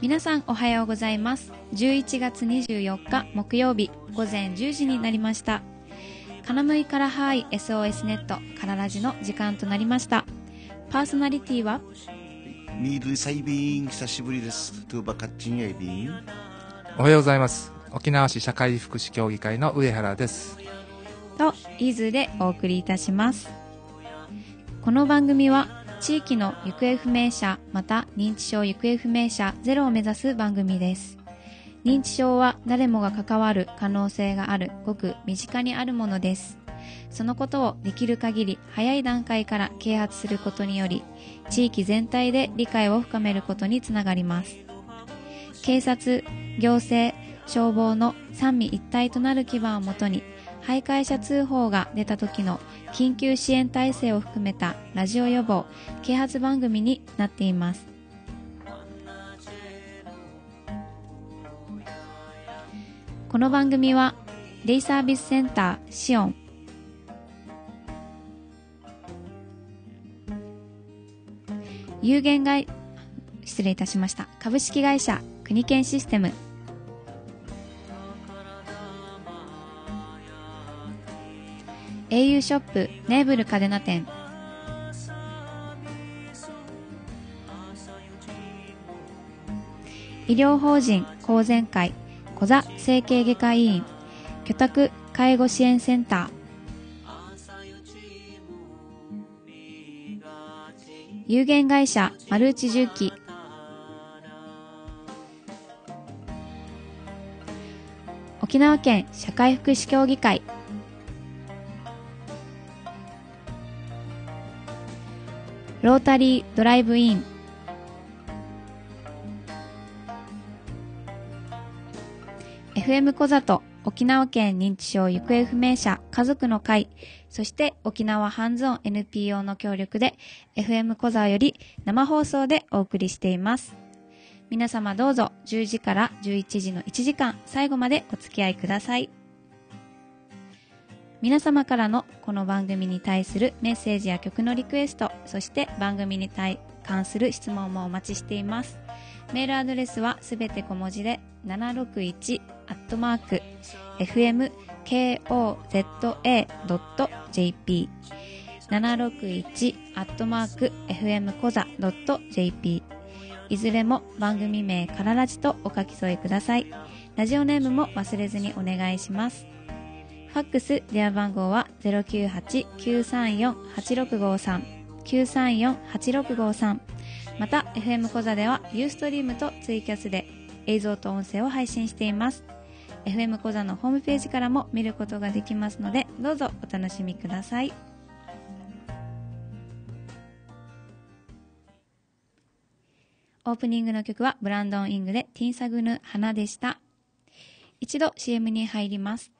皆さんおはようございます11月24日木曜日午前10時になりました金向からハーイ SOS ネットからラジの時間となりましたパーソナリティはミールサイビン久しぶりですトゥーバカッチンエビンおはようございます沖縄市社会福祉協議会の上原ですと伊豆でお送りいたしますこの番組は地域の行方不明者また認知症行方不明者ゼロを目指す番組です認知症は誰もが関わる可能性があるごく身近にあるものですそのことをできる限り早い段階から啓発することにより地域全体で理解を深めることにつながります警察、行政、消防の三位一体となる基盤をもとに、徘徊者通報が出た時の緊急支援体制を含めたラジオ予防、啓発番組になっています。この番組は、デイサービスセンターシオン、有限外失礼いたしました。株式会社国県システム「au ショップネーブルカデナ店」医療法人公然会小座整形外科医院居宅介護支援センター有限会社マルチ重機沖縄県社会福祉協議会ロータリードライブイン「FM 小里」沖縄県認知症行方不明者家族の会、そして沖縄ハンズオン NPO の協力で FM 小沢より生放送でお送りしています。皆様どうぞ10時から11時の1時間最後までお付き合いください。皆様からのこの番組に対するメッセージや曲のリクエスト、そして番組に対関する質問もお待ちしています。メールアドレスはすべて小文字で761アットマーク fmkoza.jp761 アットマーク fmkoza.jp いずれも番組名からラジとお書き添えください。ラジオネームも忘れずにお願いします。ファックス電話番号は098-934-8653。934-8653また FM 小座ではユーストリームとツイキャスで映像と音声を配信しています FM 小座のホームページからも見ることができますのでどうぞお楽しみくださいオープニングの曲はブランドン・イングでティンサグヌ花でした。一度 CM に入ります。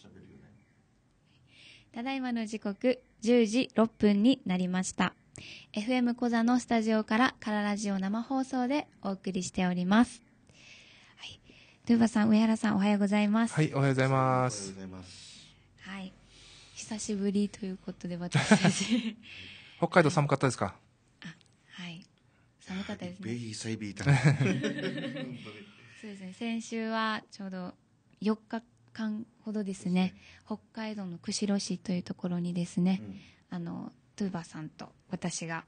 喋るよね。ただいまの時刻10時6分になりました。FM 小座のスタジオからカララジオ生放送でお送りしております。はい。ルーバさん、上原さん、おはようございます。はい、おはようございます。おはようございます。はい。久しぶりということで、私たち 北海道寒かったですかはい。かったですね。そうですね。先週はちょうど4日間ほどですね、すね北海道の釧路市というところにですね、うん、あのトゥーバーさんと私が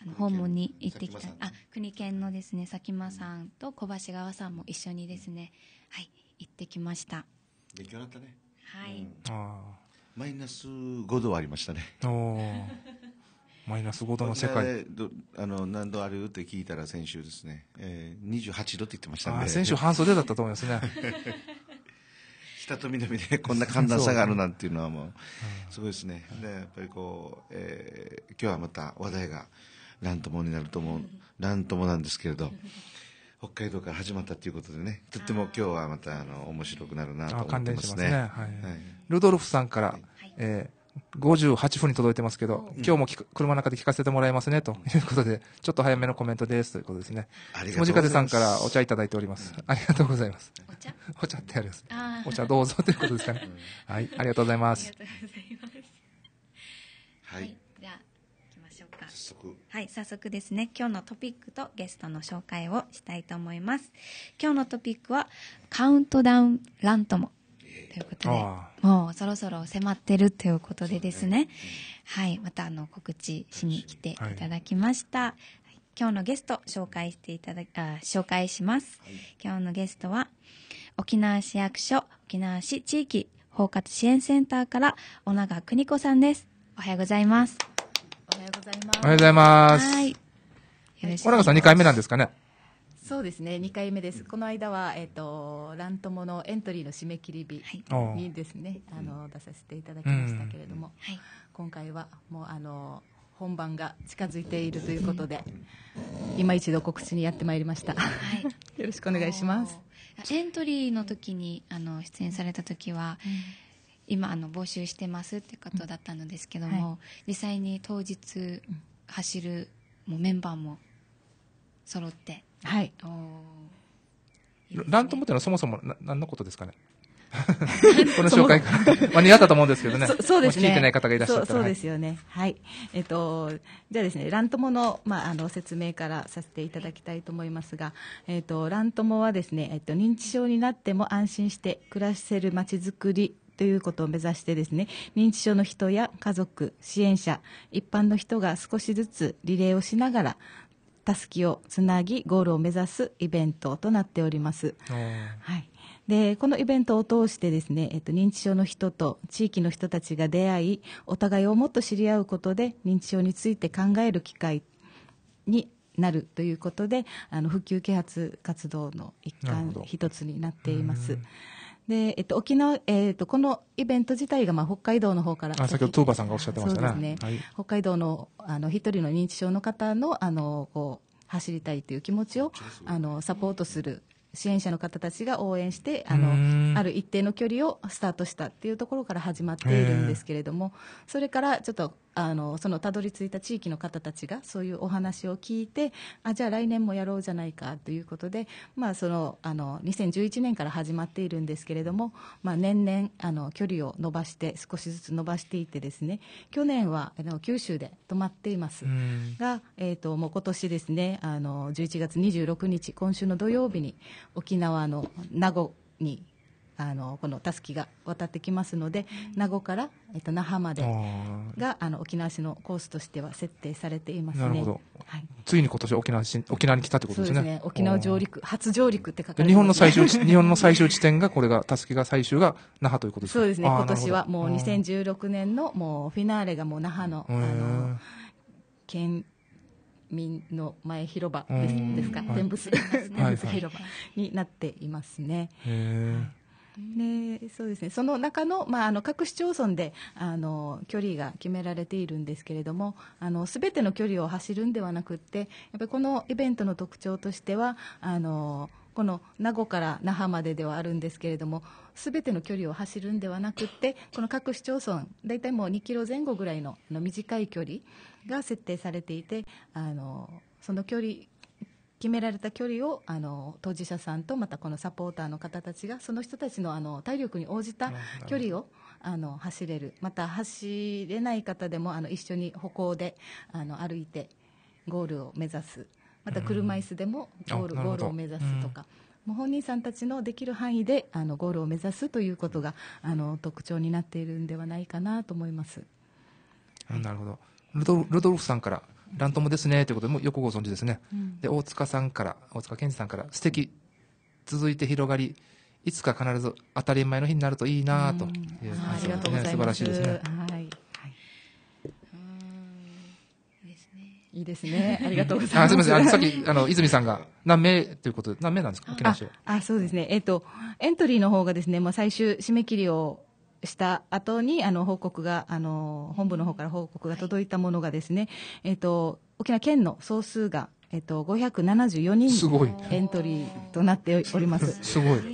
あの訪問に行ってきた、あ国県のですね佐喜眞さんと小橋川さんも一緒にですね、うん、はい行ってきました勉強になったねはい、うん、あマイナス5度ありましたねお マイナス5度の世界あの何度あるって聞いたら先週ですね、えー、28度って言ってましたね先週半袖だったと思いますね北と南でこんな寒暖差があるなんていうのはもうすごいですねでやっぱりこう、えー、今日はまた話題が何ともになると思も何ともなんですけれど北海道から始まったということでねとっても今日はまたあの面白くなるなと思ってますね、ねはいはい、ルドルフさんから、はい、えー58分に届いてますけど、今日も聞く車の中で聞かせてもらいますね、ということで、ちょっと早めのコメントです、ということですね。ありがとうございます。さんからお茶いただいております。ありがとうございます。お茶お茶ってあります。お茶どうぞということですかね。はい、ありがとうございます。ありがとうございます。はい。じゃあ、行きましょうか。早速。はい、早速ですね、今日のトピックとゲストの紹介をしたいと思います。今日のトピックは、カウントダウンランとも。ということで、もうそろそろ迫ってるということでですね、ねはい、またあの告知しに来ていただきました。はい、今日のゲスト紹介していただあ紹介します、はい、今日のゲストは沖縄市役所沖縄市地域包括支援センターから小長邦子さんです。おはようございます。おはようございます。おはようございます。はい。よろしく小永さん2回目なんですかね。そうですね2回目です、この間は、えーと、ランモのエントリーの締め切り日にですね、はい、あの出させていただきましたけれども、うん、今回はもうあの本番が近づいているということで、うん、今一度告知にやってまいりました、はい、よろしくお願いしますエントリーの時にあの出演された時は、うん、今あの募集してますってことだったのですけども、はい、実際に当日走るもメンバーも揃ってはい。ラントってのはそもそも何のことですかね この紹介から間に合ったと思うんですけどね。そうですね。聞いてない方がいらっしゃったそうですよね。はい。えっ、と、じゃあですね、ラントモの、まあ、あの、説明からさせていただきたいと思いますが、えっ、と、ラントモはですね、えっ、と、認知症になっても安心して暮らせる街づくりということを目指してですね認知症の人や家族支援者一般の人が少しずつリレーをしながらたすきをつなぎゴールを目指すイベントとなっております。はい、でこのイベントを通してですね、えっと、認知症の人と地域の人たちが出会いお互いをもっと知り合うことで認知症について考える機会になるということであの普及啓発活動の一環一つになっています。で、えっと、沖縄、えっと、このイベント自体が、まあ、北海道の方から。あ、先ほどトーバさんがおっしゃってましたね。そうですね。はい、北海道の、あの、一人の認知症の方の、あの、こう、走りたいという気持ちを、あの、サポートする。支援者の方たちが応援して、あの、ある一定の距離をスタートしたっていうところから始まっているんですけれども、それからちょっとあのそのたどり着いた地域の方たちがそういうお話を聞いてあじゃあ来年もやろうじゃないかということで、まあ、そのあの2011年から始まっているんですけれども、まあ、年々あの距離を伸ばして少しずつ伸ばしていってですね去年はあの九州で止まっていますが、えーと、ともう今年ですねあの11月26日今週の土曜日に沖縄の名護にあのこのたすきが渡ってきますので名護から、えっと、那覇までがあの沖縄市のコースとしては設定されていますねなるほど、はい、ついに今年沖縄し沖縄に来たってことですね、ね、沖縄上陸初上陸って書かれて日本の最終 日本の最終地点がこれがたすきが最終が那覇ということですかそうですね今年はもう2016年のもうフィナーレがもう那覇のあの県民の前広場ですですか、天仏 広場になっていますね。はいね、そうですね、その中の,、まあ、あの各市町村であの距離が決められているんですけれどもすべての距離を走るんではなくってやっぱりこのイベントの特徴としてはあのこの名護から那覇までではあるんですけれどもすべての距離を走るんではなくってこの各市町村大体もう2キロ前後ぐらいのの短い距離が設定されていてあのその距離決められた距離をあの当事者さんとまたこのサポーターの方たちがその人たちのあの体力に応じた距離をあの走れるまた走れない方でもあの一緒に歩行であの歩いてゴールを目指すまた車椅子でもゴール,、ゴールを目指すとか。もう本人さんたちのできる範囲であのゴールを目指すということがあの特徴になっているんではないかなと思います。なるほど。ルドルフさんから乱もですねということでもよくご存知ですね、うん、で大塚さんから大塚健二さんから素敵続いて広がりいつか必ず当たり前の日になるといいなという感想ですね、素晴らしいですね。はいいいですね。ありがとうございます。すみません。あの、さっき、あの、泉さんが、何名ということで、何名なんですか沖縄市は。あ、そうですね。えっ、ー、と、エントリーの方がですね、まあ、最終締め切りをした後にあの報告があの本部の方から報告が届いたものがですね、はい、えっ、ー、と沖縄県の総数がえっ、ー、と574人エントリーとなっております。すごい。はい。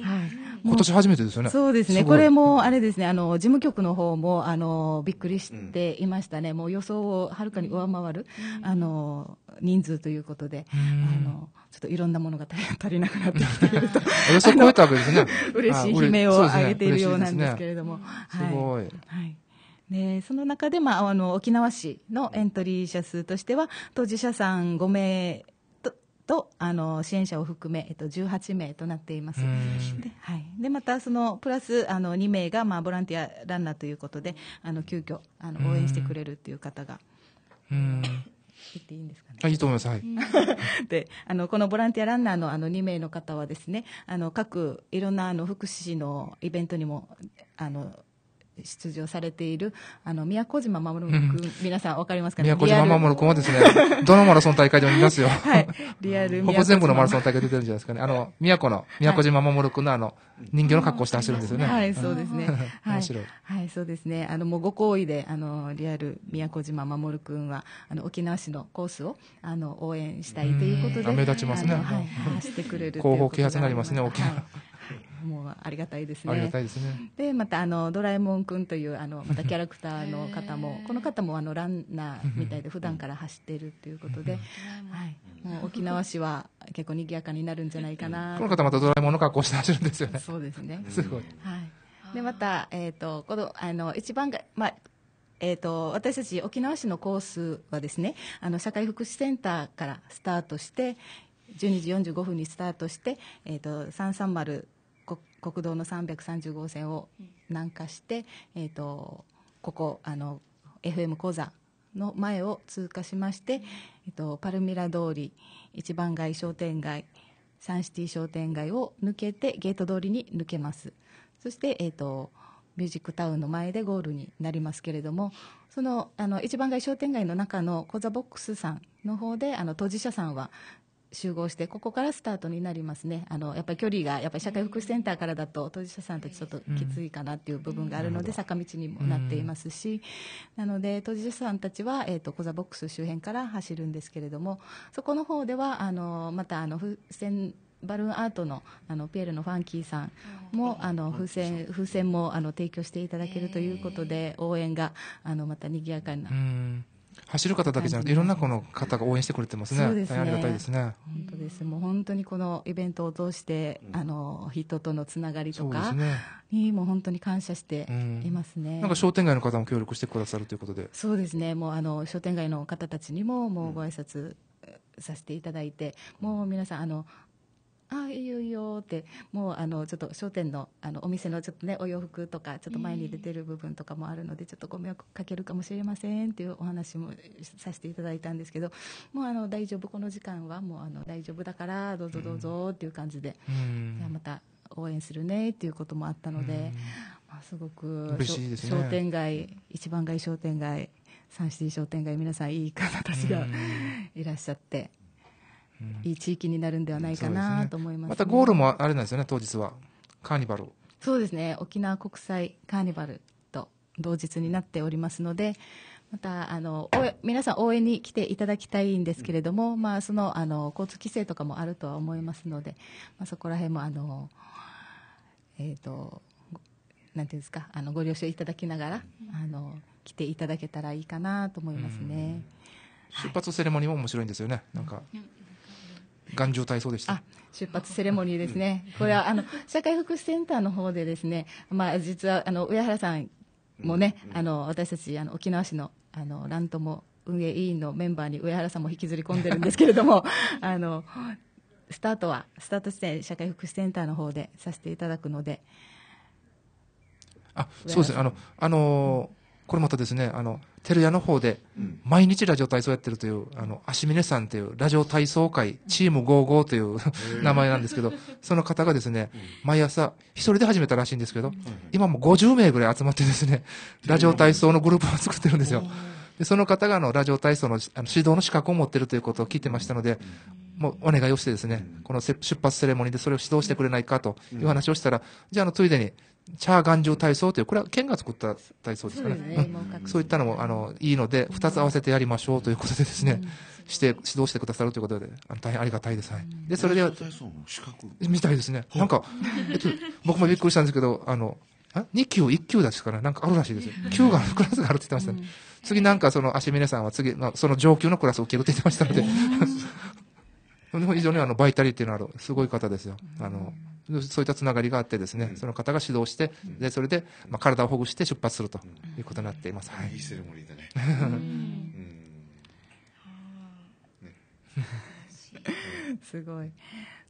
今年初めてですよね。そうですねす。これもあれですね、あの事務局の方もあのびっくりしていましたね。うん、もう予想をはるかに上回る、うん、あの人数ということで、あのちょっといろんなものが足りなくなってきていると。予想超えたわけですね。嬉しい悲鳴を上げているようなんですけれども、ねね、すごい。はい、はいでその中で、まあ、あの沖縄市のエントリー者数としては当事者さん5名とあの支援者を含め、えっと、18名となっています。で,、はい、でまたそのプラスあの2名が、まあ、ボランティアランナーということであの急遽あの応援してくれるという方が。うん言っていいんですかね。いいと思います。はい。で、あのこのボランティアランナーのあの二名の方はですね、あの各いろんなあの福祉のイベントにもあの出場されている、あの、宮古島守君、うん、皆さんわかりますかね宮古島守君はですね、どのマラソン大会でも見ますよ。はい。リアル。ほぼ全部のマラソン大会出てるんじゃないですかね。あの、宮古の、宮古島守君のあの、人形の格好して走るんですよね。はい、そうですね。面はい。はい、そうですね。あの、もうご好意で、あの、リアル宮古島守君は、あの、沖縄市のコースを、あの、応援したいということで。目立ちますね。はい。走ってくれる。広報啓発になりますね、沖縄。もうありがたいですね。ありがたいですね。でまたあのドラえもんくんというあの またキャラクターの方もこの方もあのランナーみたいで普段から走っているということで、はい、もう沖縄市は結構賑やかになるんじゃないかな。この方またドラえもんの格好して走るんですよね。そうですね。すごい。はい。でまたえっ、ー、とこのあの一番がまあえと、私たち沖縄市のコースはですねあの社会福祉センターからスタートして12時45分にスタートして、えーと、と330国道の330号線を南下して、えーと、ここあの FM 講座の前を通過しまして、えーと、パルミラ通り一番街商店街サンシティ商店街を抜けてゲート通りに抜けますそして、えーとミュージックタウンの前でゴールになりますけれどもそのあの一番街商店街の中のコザボックスさんの方であの当事者さんは集合して、ここからスタートになりますね、あのやっぱり距離が、やっぱり社会福祉センターからだと、当事者さんたち、ちょっときついかなっていう部分があるので、坂道にもなっていますし、なので、当事者さんたちは、えーと、コザボックス周辺から走るんですけれども、そこの方では、あのまたあの付箋、バルーンアートのあのピエールのファンキーさんも、あの風船風船もあの提供していただけるということで、応援があのまた賑やかな走る方だけじゃなくて、いろんなこの方が応援してくれてますね。すねありがたいですね。本当です。もう本当にこのイベントを通して、あの人とのつながりとかにも本当に感謝していますね、うん。なんか商店街の方も協力してくださるということで。そうですね。もうあの商店街の方たちにももうご挨拶、させていただいて、もう皆さん、あのああいいよいいよってもうあのちょっと商店のあのお店のちょっとねお洋服とかちょっと前に出てる部分とかもあるので、ちょっとご迷惑かけるかもしれませんっていうお話もさせていただいたんですけどもうあの大丈夫この時間はもうあの大丈夫だからどうぞどうぞっていう感じで、うん、じゃまた応援するねっていうこともあったので、うん、まあ、すごく、ね、商店街一番街商店街サンシティ商店街皆さんいい方たちがいらっしゃって。いい地域になるんではないかなと思います,、ねうんすね、またゴールもあれなんですよね当日はカーニバルそうですね沖縄国際カーニバルと同日になっておりますのでまたあの皆さん応援に来ていただきたいんですけれども、うん、まあ、そのあの交通規制とかもあるとは思いますので、まあ、そこら辺もあの、えーと、なんていうんですかあのご了承いただきながらあの来ていただけたらいいかなと思いますね。うん、出発セレモニーも面白いんですよね、なんか、頑丈体操でした出発セレモニーですね、これはあの社会福祉センターの方でですね、まあ、実はあの上原さんもね、あの私たちあの沖縄市のあのラントも運営委員のメンバーに上原さんも引きずり込んでるんですけれども あのスタートはスタート地点社会福祉センターの方でさせていただくのであそうですねあの、あのこれまたですねあの照屋の方で、毎日ラジオ体操やってるという、あの、足峰さんというラジオ体操会、チーム55という 名前なんですけど、その方がですね、毎朝、一人で始めたらしいんですけど、今も50名ぐらい集まってですね、ラジオ体操のグループを作ってるんですよ。で、その方があの、ラジオ体操のあの指導の資格を持ってるということを聞いてましたので、もうお願いをしてですね、この出発セレモニーでそれを指導してくれないかという話をしたら、じゃあ、あの、ついでに、チャー頑丈体操という、これは県が作った体操ですかね。そう、いったのも、あの、いいので、二つ合わせてやりましょうということでですね、して、指導してくださるということで、あの大変ありがたいです。はい。で、それでみたいですね。なんか、えっと、僕もびっくりしたんですけど、あの、2級、1級だしから、なんかあるらしいですよ。9がクラスがあるって言ってましたね。次なんかその、足峰さんは次、まあ、その上級のクラスを受けるって言ってましたので、非常にあの、バイタリティのある、すごい方ですよ。あの、そういったつながりがあってですね、うん、その方が指導して、うん、でそれで、まあ、体をほぐして出発するということになっています。はい、いいセレモニーだね。すごい。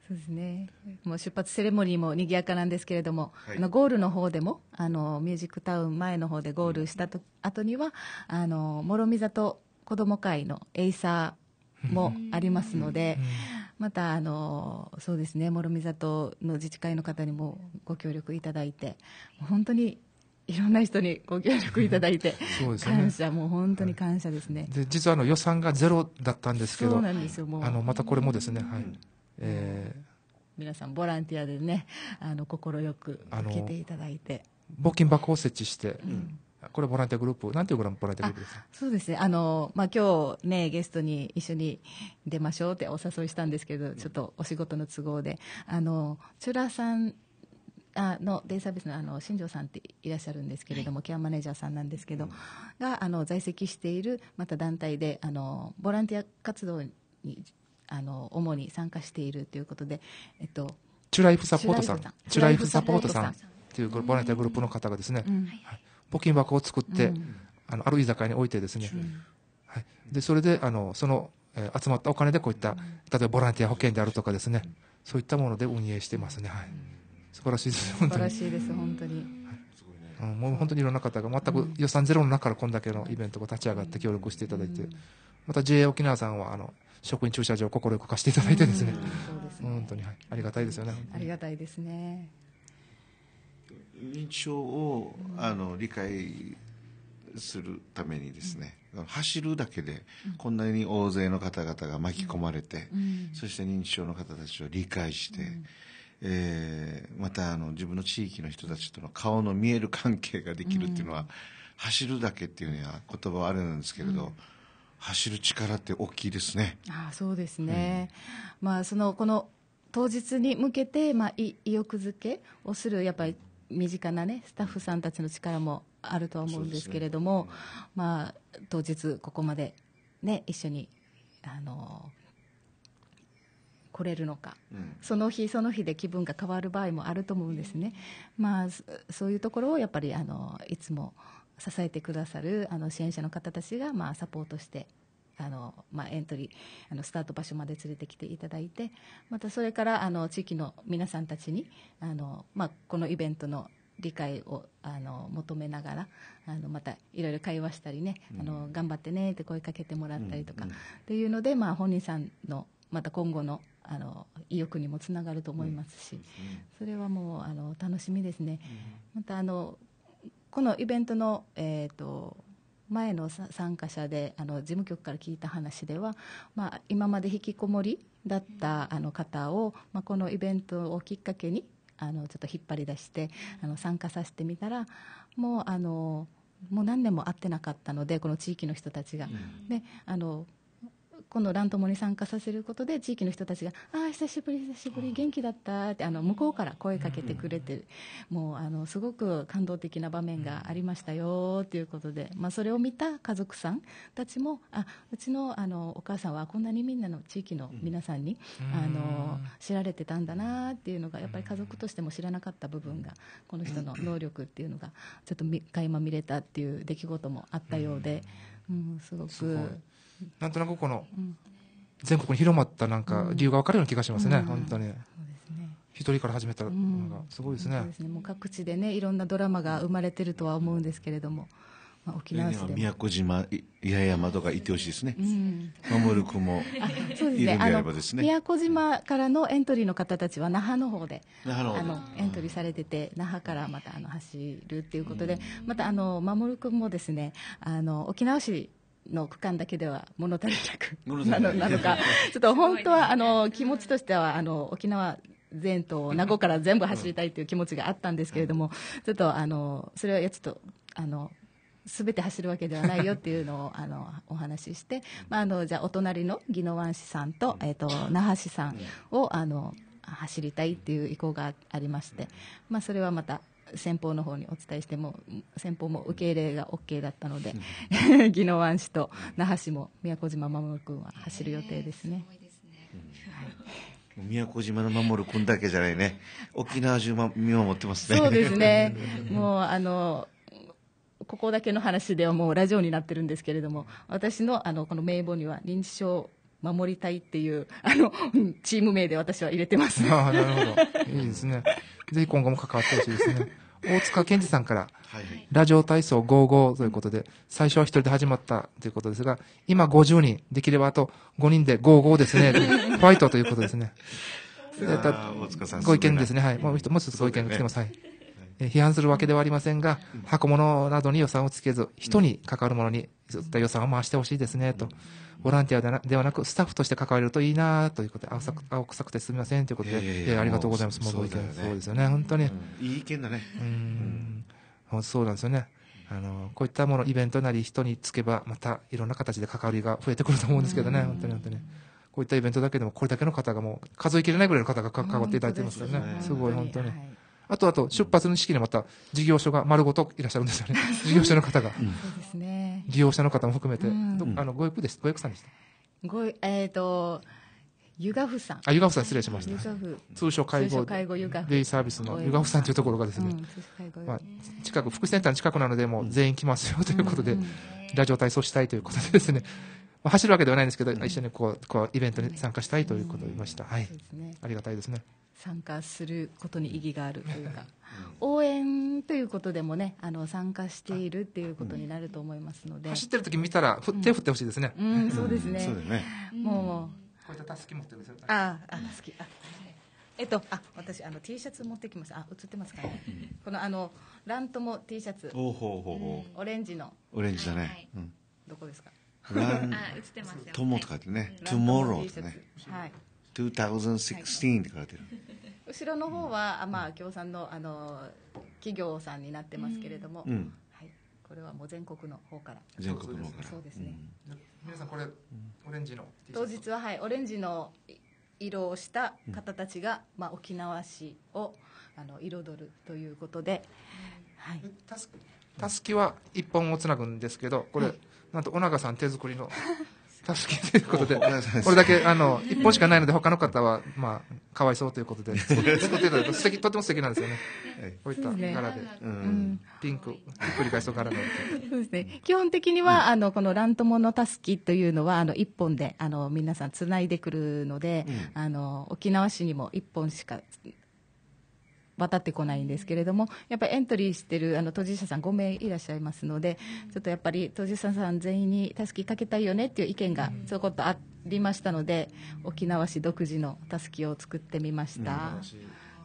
そうですね。もう出発セレモニーも賑やかなんですけれども、はい、あのゴールの方でも、あのミュージックタウン前の方でゴールしたと、うん、後には、あの諸見里子ども会のエイサーもありますので。うんまたあのそうですね諸見里の自治会の方にもご協力いただいて本当にいろんな人にご協力いただいて、ね、感謝、もう本当に感謝ですね。はい、で実はあの予算がゼロだったんですけど、あのまたこれもですね、はい、えー、皆さん、ボランティアでね、あの快く受けていただいて。募金箱を設置して、うん、これボランティアグループ、なんていうボランティアグループですかそうですね、あのまあ今日ね、ゲストに一緒に出ましょうってお誘いしたんですけど、ちょっとお仕事の都合で、あのチュラさんあのデイサービスのあの新庄さんっていらっしゃるんですけれども、ケアマネージャーさんなんですけど、があの在籍しているまた団体であのボランティア活動にあの主に参加しているということで、えっと、チュライフサポートさん、チュライフサポートさんというボランティアグループの方がですね、うんはい募金箱を作って、あのある居酒屋に置いてですね、はい、でそれであのその、えー、集まったお金でこういった、例えばボランティア保険であるとかですね、そういったもので運営してますね、はい、素晴らしいです本当に素晴らしいです本当に、はい、うん、もう本当にいろんな方が全く予算ゼロの中からこんだけのイベントが立ち上がって協力していただいて、また JA 沖縄さんはあの職員駐車場を快く貸していただいてですね、うん、そうですね本当に、はい、ありがたいですよねありがたいですね認知症をあの理解するためにですね、うん、走るだけでこんなに大勢の方々が巻き込まれて、うん、そして認知症の方たちを理解して、うん、えー、またあの自分の地域の人たちとの顔の見える関係ができるっていうのは、走るだけっていうには言葉はあるんですけれど。走る力って大きいですね。あそうですね。まあそのこの当日に向けてまあ意欲づけをするやっぱり身近な、ね、スタッフさんたちの力もあると思うんですけれども、ねまあ、当日、ここまで、ね、一緒にあの来れるのか、うん、その日その日で気分が変わる場合もあると思うんですね、まあ、そういうところをやっぱりあのいつも支えてくださるあの支援者の方たちが、まあ、サポートしてあの、まあ、エントリーあのスタート場所まで連れてきていただいてまたそれからあの地域の皆さんたちにあの、まあ、このイベントの理解をあの求めながらあのまたいろいろ会話したりね、うん、あの頑張ってねって声かけてもらったりとか、うんうん、っていうので、まあ、本人さんのまた今後のあの意欲にもつながると思いますし、うん、それはもうあの楽しみですね。またあのこのイベントの、えーと前の参加者であの事務局から聞いた話では、まあ、今まで引きこもりだったあの方を、まあ、このイベントをきっかけにあのちょっと引っ張り出してあの参加させてみたらもうあのもう何年も会ってなかったのでこの地域の人たちが。であの今度ランともに参加させることで地域の人たちが「ああ久しぶり久しぶり元気だった」ってあの向こうから声かけてくれてる、もうあのすごく感動的な場面がありましたよということで、まあ、それを見た家族さんたちも「あうちのあのお母さんはこんなにみんなの地域の皆さんに、あの知られてたんだな」っていうのがやっぱり家族としても知らなかった部分がこの人の能力っていうのがちょっと垣間見れたっていう出来事もあったようで、うん、すごく。なんとなくこの、全国に広まったなんか理由が分かるような気がしますね、うん、本当に。一人から始めたのがすごいですね。うん、ですね。もう各地でね、いろんなドラマが生まれてるとは思うんですけれども、まあ、沖縄市で宮古島、八重山とか行ってほしいですね。うん、守る君もそうですね。あの宮古島からのエントリーの方たちは那覇の方で、あのエントリーされてて、那覇からまたあの走るっていうことで、またあの守る君もですね、あの沖縄市の区間だけでは物足りなくなのか、ちょっと本当はあの気持ちとしてはあの沖縄全島、名護から全部走りたいという気持ちがあったんですけれども、ちょっとあのそれはちょっとあの。すべて走るわけではないよっていうのをあのお話しして、まあ、あのじゃあお隣の宜野湾市さんと,、えーと那覇市さんをあの走りたいっていう意向がありまして、まあ、それはまた先方の方にお伝えしても先方も受け入れが OK だったので、宜野湾市と那覇市も宮古島守君は走る予定ですね。宮古島の守る君だけじゃないね、沖縄中ま、見守ってますね。そうですね。もうあのここだけの話ではもうラジオになってるんですけれども、私のあのこの名簿には認知症守りたいっていう、あの、チーム名で私は入れてます。ああ、なるほど。いいですね。ぜひ今後も関わってほしいですね。大塚健二さんから、はい、ラジオ体操55ということで、最初は一人で始まったということですが、今50人、できればあと5人で55ですね、ファイトということですね。ご意見ですね、はい。もう一つご意見が来てます。はい。批判するわけではありませんが、箱物などに予算をつけず、人に関わるものに、絶対予算を回してほしいですね、と。ボランティアではなく、スタッフとして関われるといいなということで、青青臭くてすみませんということで、ありがとうございます、もう意見、そうですよね、本当に。いい意見だね。うんそうなんですよね。あのこういったものイベントなり人につけばまたいろんな形で関わりが増えてくると思うんですけどね、本当に本当にこういったイベントだけでもこれだけの方がもう数えきれないぐらいの方が関わっていただいてますからねすごい本当に、あとあと出発の式にまた事業所が丸ごといらっしゃるんですよね事業所の方が、そうですね利用者の方も含めて、あのご役ですご役さんでしたごえっ、ー、と湯河夫さんあ湯河夫さん失礼しました通所介護デイサービスの湯河夫さんというところがですね、まあ、近く福祉センターの近くなのでもう全員来ますよということで、ラジオ体操したいということでですね、まあ、走るわけではないんですけど、一緒にこうこうイベントに参加したいということを言いました、はい、ありがたいですね参加することに意義があるというか、応援ということでもねあの参加しているっていうことになると思いますので、走ってる時見たら手振ってほしいですね、うん、そうですね,、もうこういったタスキ持ってるんですよああタスキあえっと、あ私あの T シャツ持ってきましたあ映ってますかね、このあのラントも T シャツオレンジのオレンジだね、どこですかランあ映ってますトモとかってねトゥモローってねはい2016って書いてる後ろの方は、まあ、共産のあの企業さんになってますけれども、うんはい、これはもう全国の方から全国の方からそうですね、うん、皆さんこれ、オレンジの当日ははいオレンジの色をした方たちが、まあ、沖縄市をあの彩るということで、はい、たすたすきは一本をつなぐんですけどこれ、なんと尾長さん手作りの 助けということで、これだけ、あの、一本しかないので、他の方は、まあ、かわいそうということで、作っていただいて、素敵、とても素敵なんですよね。こういった柄で、ピンク、ひっくり返す柄の。そうですね。基本的には、あの、このラントモのたすきというのは、あの、一本で、あの、皆さんつないでくるので、あの、沖縄市にも一本しか渡ってこないんですけれども、やっぱりエントリーしてるあの当事者さん5名いらっしゃいますので、ちょっとやっぱり当事者さん全員に助けかけたいよねっていう意見がちょこっとありましたので、沖縄市独自のたすきを作ってみました。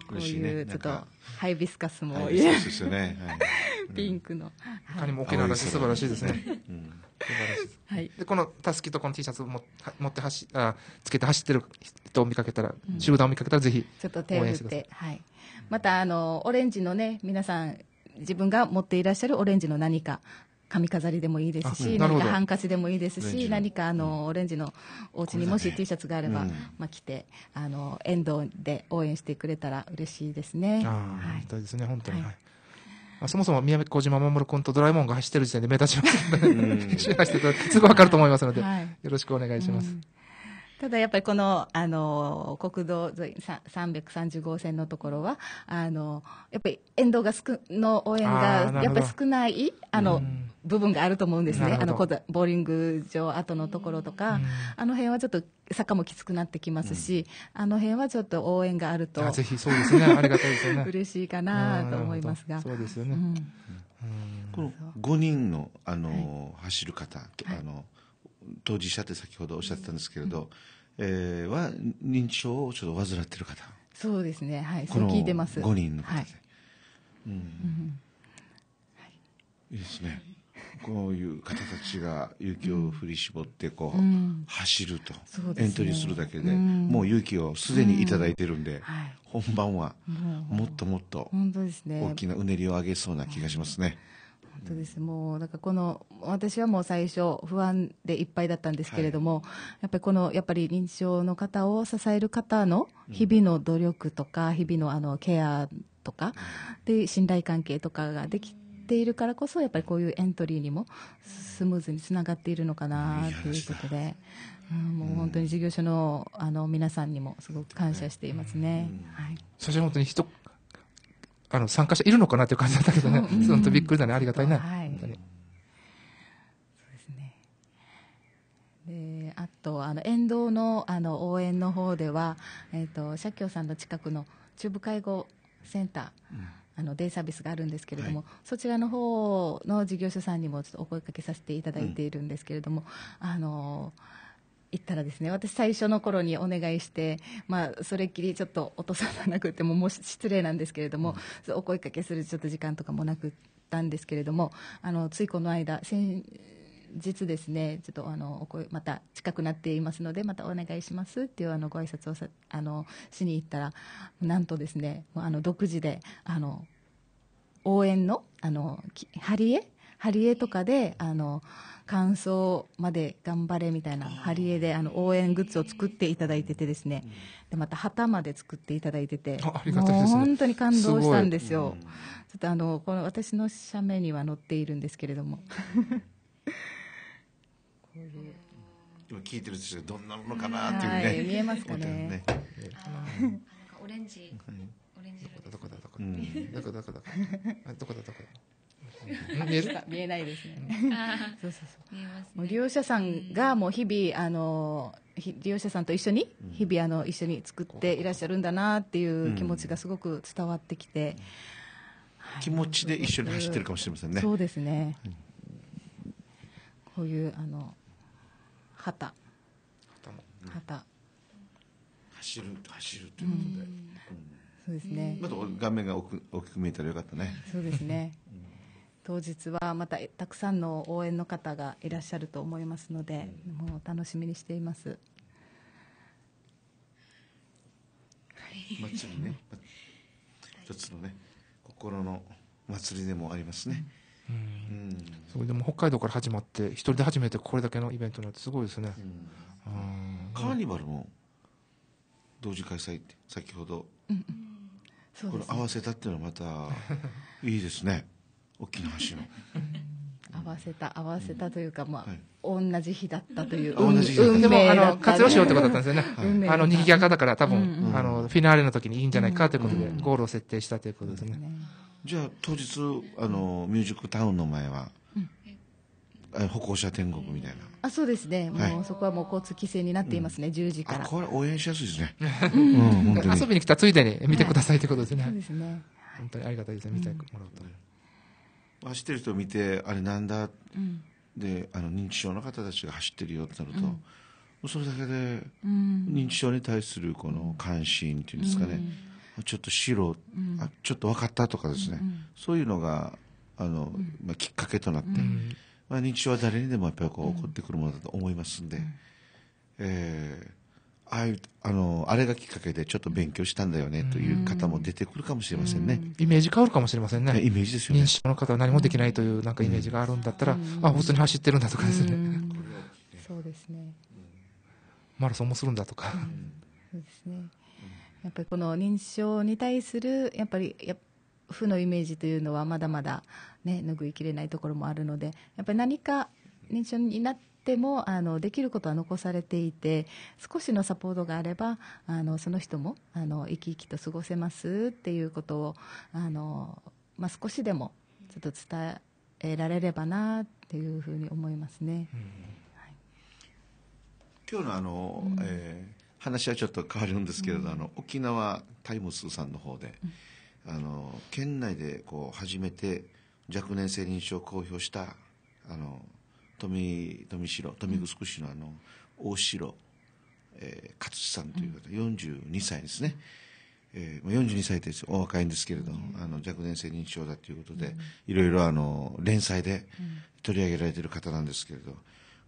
こういうちょっとハイビスカスもいいですね。ピンクの。他にも大きな話素晴らしいですね。素晴らしいはい、でこのたすきとこの T シャツを持って走あつけて走ってる人を見かけたら、うん、集団を見かけたらぜひちょっと手を振って、はい、またあのオレンジのね皆さん自分が持っていらっしゃるオレンジの何か髪飾りでもいいですし、何かハンカチでもいいですし、何かあの、オレンジのお家にもし T シャツがあれば、まあ、着てあの、沿道で応援してくれたら嬉しいですね。あはい、本当ですね、本当に、はいまあそもそも宮古島守君とドラえもんが走ってる時点で目立ちますので、し てたすぐ分かると思いますので、はい、よろしくお願いします。うんただやっぱりこの、あの、国道沿い330号線のところは、あの、やっぱり沿道がすく、の応援が、やっぱり少ない、あの、部分があると思うんですね、あのボーリング場跡のところとか、あの辺はちょっと坂もきつくなってきますし、あの辺はちょっと応援があると、ぜひそうですね、ありがたいですね、嬉しいかなと思いますが、そうですよね、この5人のあの、走る方、あの当事者って先ほどおっしゃってたんですけれど、えー、は認知症をちょっと患ってる方、そうですね、はい、そう聞いてます、5人の方で。うんいいですね。こういう方たちが勇気を振り絞ってこう、走ると、エントリーするだけで、もう勇気をすでに頂いてるんで、本番はもっともっと大きなうねりを上げそうな気がしますね。本当ですもうなんかこの私はもう最初不安でいっぱいだったんですけれども、はい、やっぱりこのやっぱり認知症の方を支える方の日々の努力とか、日々のあのケアとかで信頼関係とかができて。っているからこそやっぱりこういうエントリーにもスムーズにつながっているのかなということで、うん、もう本当に事業所のあの皆さんにもすごく感謝していますね。はい、本当に人あの参加者いるのかなという感じだったけどね、本当びっくりだね、ありがたいね。はい、本であとあの沿道のあの応援の方では、えーと、と社協さんの近くの中部介護センターあのデイサービスがあるんですけれども、はい、そちらの方の事業所さんにもちょっとお声かけさせていただいているんですけれども、うん、あの行ったらですね私最初の頃にお願いして、まあ、それっきりちょっと落とさなくてももう失礼なんですけれども、うん、お声かけするちょっと時間とかもなくったんですけれどもあのついこの間先実ですねちょっとあのお声また近くなっていますのでまたお願いしますっていうあのご挨拶をさあのしに行ったらなんとですねあの独自であの応援のあの貼り絵貼り絵とかであの感想まで頑張れみたいな貼り絵であの応援グッズを作っていただいててですねでまた旗まで作っていただいててあり本当に感動したんですよ、すうん、ちょっとあのこの私の写メには載っているんですけれども 今聞いてるとしてどんなものかなっていうね。見えますかね。オレンジ。オレンジ。どこだどこだどこだどこだどこだどこだどこだ。見える見えないですね。そうそうそう。ね、もう利用者さんがもう日々あの利用者さんと一緒に日々あの一緒に作っていらっしゃるんだなっていう気持ちがすごく伝わってきて、うん、気持ちで一緒に走ってるかもしれませんね。そうですね。うん、こういうあの旗旗も、うん、旗走る走るということで、そうですねまた画面が大きく見えたらよかったねそうですね、当日はまたたくさんの応援の方がいらっしゃると思いますので、もう楽しみにしています。祭りね一つのね心の祭りでもありますね。うんそれでも北海道から始まって一人で初めてこれだけのイベントになってすごいですね、うん、カーニバルも同時開催って先ほど、うんうこれ合わせたっていうのはまたいいですね大きな橋の。合わせた合わせたというか、まあ、同じ日だったという運運だった、でもあの活用しようってことだったんですよね、はい、あのにぎやかだから多分、うんあのフィナーレの時にいいんじゃないかということで、ゴールを設定したということですね、うんうんじゃあ当日あのミュージックタウンの前は、うん、歩行者天国みたいなあそうですね、はい、もうそこはもう交通規制になっていますね、うん、10時からこれ応援しやすいですね、うん、当に遊びに来たついでに見てくださいってことですね、はい、そうですね本当にありがたいですね見てもらうと、うん、走ってる人を見てあれなんだ、であの認知症の方たちが走ってるよってなると、それだけで認知症に対するこの関心っていうんですかね、ちょっと白、うん、あちょっと分かったとかですね、うんうん、そういうのがあの、まあ、きっかけとなって、まあ、認知症は誰にでもやっぱりこう起こってくるものだと思いますんで、うん、えー、ああいうあのあれがきっかけでちょっと勉強したんだよねという方も出てくるかもしれませんね、イメージ変わるかもしれませんねイメージですよね認知症の方は何もできないというなんかイメージがあるんだったら、うん、あ本当に走ってるんだとかですね、そうですねマラソンもするんだとか、そうですねやっぱりこの認知症に対するやっぱり負のイメージというのはまだまだ、ね、拭いきれないところもあるのでやっぱり何か認知症になってもあのできることは残されていて少しのサポートがあればあのその人もあの生き生きと過ごせますっていうことをあの、まあ、少しでもちょっと伝えられればなっていうふうに思いますね。うん今日のあの、うん、えー話はちょっと変わるんですけれど、うん、あの沖縄タイムスさんの方で、うん、あの県内でこう初めて若年性認証を公表したあの富富城富城市のあの、大城、えー、勝さんという方、うん、42歳ですね、えー、42歳ですお若いんですけれど、うん、あの若年性認知症だということで、いろいろあの連載で取り上げられている方なんですけれど、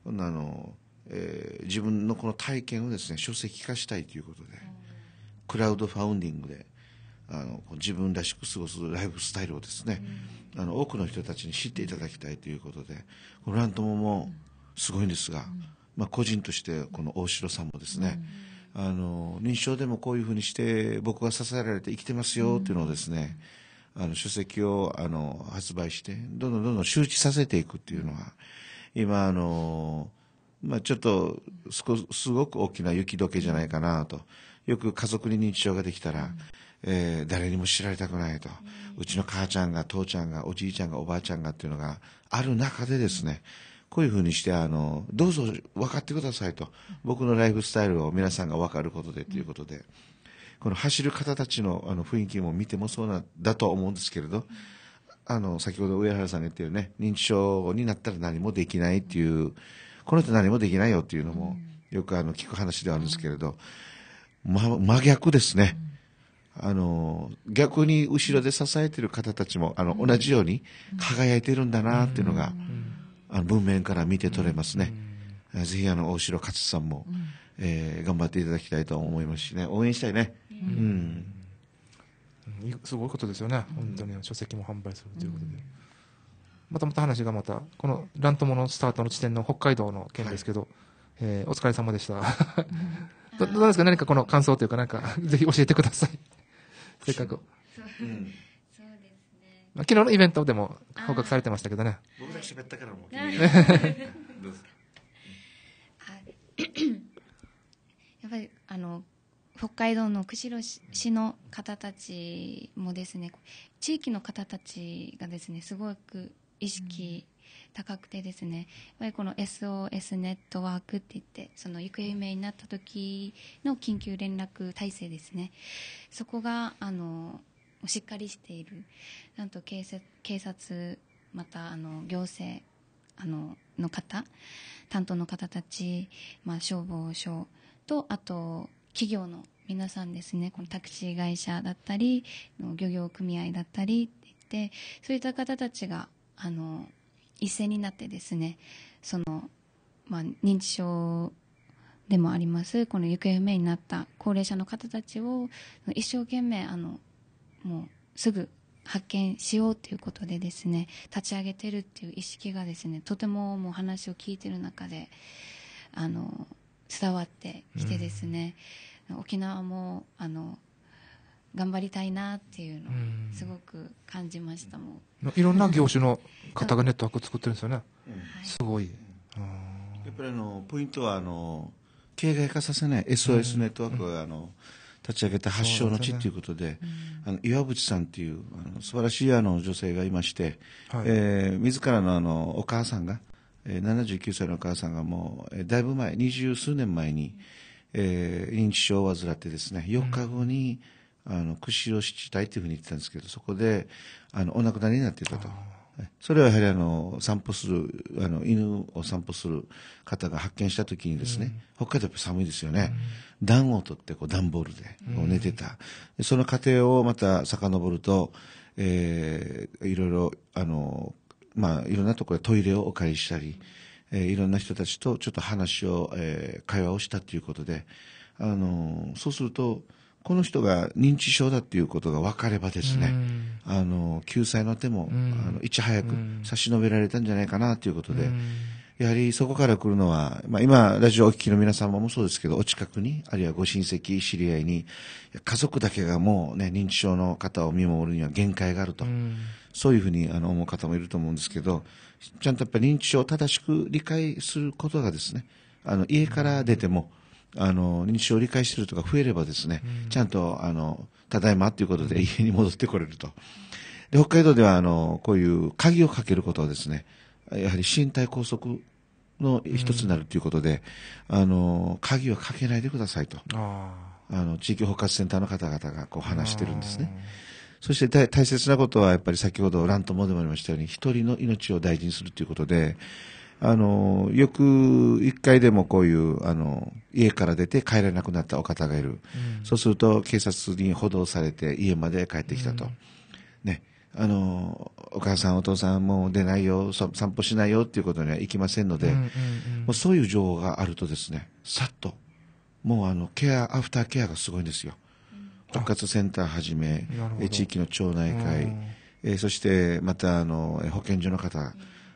うん、あのえー、自分のこの体験をですね書籍化したいということで、クラウドファウンディングであの自分らしく過ごすライフスタイルをですね、あの多くの人たちに知っていただきたいということでこのランもももすごいんですが、まあ、個人としてこの大城さんもですね、あの認証でもこういうふうにして僕が支えられて生きてますよっていうのをですね、あの書籍をあの発売してどんどんどんどん周知させていくっていうのは今あのまあ、ちょっとすごく大きな雪解けじゃないかなとよく家族に認知症ができたら、えー、誰にも知られたくないと、うちの母ちゃんが父ちゃんがおじいちゃんがおばあちゃんがっていうのがある中でですねこういうふうにしてあのどうぞ分かってくださいと、僕のライフスタイルを皆さんが分かることでということで、この走る方たちのあの雰囲気も見てもそうなんだと思うんですけれど、あの先ほど上原さんが言ったようにね認知症になったら何もできないっていう。この人何もできないよっていうのも、よくあの、聞く話ではあるんですけれど、ま、真逆ですね。あの、逆に後ろで支えている方たちも、あの、同じように輝いてるんだなっていうのが、あの、文面から見て取れますね。ぜひあの、大城勝さんも、えー、頑張っていただきたいと思いますしね、応援したいね。うん。すごいことですよね、本当に書籍も販売するということで。またまた話がまた、この乱ものスタートの地点の北海道の件ですけど、はい、えー、お疲れ様でした。どどうですか何かこの感想というか、なんか、ぜひ教えてください。せっかく。うそうですね。まあ、昨日のイベントでも報告されてましたけどね。僕が喋ったからもう。どうですかやっぱり、あの、北海道の釧路市の方たちもですね地域の方たちがですねすごく意識高くてですね、やっぱりこの SOS ネットワークって言って、その行方不明になった時の緊急連絡体制ですね。そこが、あの、しっかりしている。なんと警察、警察、また、あの、行政、あの、の方、担当の方たち、まあ、消防署と、あと、企業の皆さんですね、このタクシー会社だったり、漁業組合だったりって言って、そういった方たちがあの一斉になってですねその、まあ、認知症でもありますこの行方不明になった高齢者の方たちを一生懸命あのもうすぐ発見しようということでですね立ち上げてるっていう意識がですねとてももう話を聞いてる中であの伝わってきてですね、うん、沖縄もあの頑張りたいなっていうのをすごく感じましたもんいろんな業種の方がネットワーク作ってるんですよね、すごい、やっぱりあのポイントはあの形骸化させない SOS ネットワークがあの、立ち上げた発祥の地ということで、でねうん、あの岩渕さんっていうあの素晴らしいあの女性がいまして、はいえー、自らのあのお母さんが、えー、79歳のお母さんがもう、えー、だいぶ前、二十数年前に、えー、認知症を患ってですね、4日後に、うんあの串をしたいというふうに言ってたんですけどそこであのお亡くなりになっていたと。それはやはりあの散歩するあの犬を散歩する方が発見した時にですね、うん、北海道やっぱ寒いですよね、うん、暖を取ってこう段ボールで寝てた、うん、その過程をまた遡ると、えー、いろいろあの、まあ、いろんなところでトイレをお借りしたり、えー、いろんな人たちとちょっと話を、えー、会話をしたということであのそうすると。この人が認知症だっていうことが分かればですね、あの救済の手も、あのいち早く差し伸べられたんじゃないかなということで、やはりそこから来るのは、まあ、今、ラジオお聞きの皆様もそうですけど、お近くに、あるいはご親戚、知り合いに、家族だけがもうね、認知症の方を見守るには限界があると、うん、そういうふうにあの思う方もいると思うんですけど、ちゃんとやっぱり認知症を正しく理解することがですね、あの家から出ても、あの認知症を理解している人が増えればですね、うん、ちゃんとあのただいまということで 家に戻ってこれると。で北海道ではあのこういう鍵をかけることはですね、やはり身体拘束の一つになるということで、うん、あの鍵はかけないでくださいとあの地域包括センターの方々がこう話してるんですね。そして大切なことはやっぱり先ほど乱ともでもありましたように一人の命を大事にするということで、あの、よく一回でもこういう、あの、家から出て帰れなくなったお方がいる。うん、そうすると、警察に補導されて家まで帰ってきたと。うん、ね。あの、お母さんお父さんもう出ないよ、散歩しないよっていうことにはいきませんので、もうそういう情報があるとですね、さっと、もうあの、ケア、アフターケアがすごいんですよ。復活センターはじめ、地域の町内会、えー、そしてまたあの、保健所の方、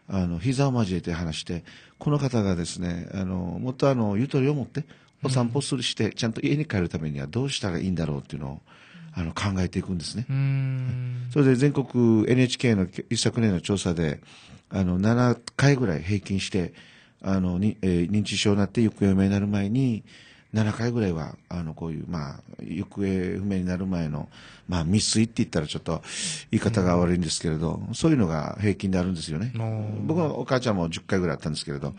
あの膝を交えて話してこの方がですねあのもっとあのゆとりを持ってお散歩するして、ちゃんと家に帰るためにはどうしたらいいんだろうっていうのをあの考えていくんですね、それで全国 NHK の一昨年の調査であの7回ぐらい平均してあのに、えー、認知症になって行方不明になる前に7回ぐらいは、あの、こういう、まあ、行方不明になる前の、まあ、未遂って言ったらちょっと言い方が悪いんですけれど、うん、そういうのが平均であるんですよね。僕のお母ちゃんも10回ぐらいあったんですけれど、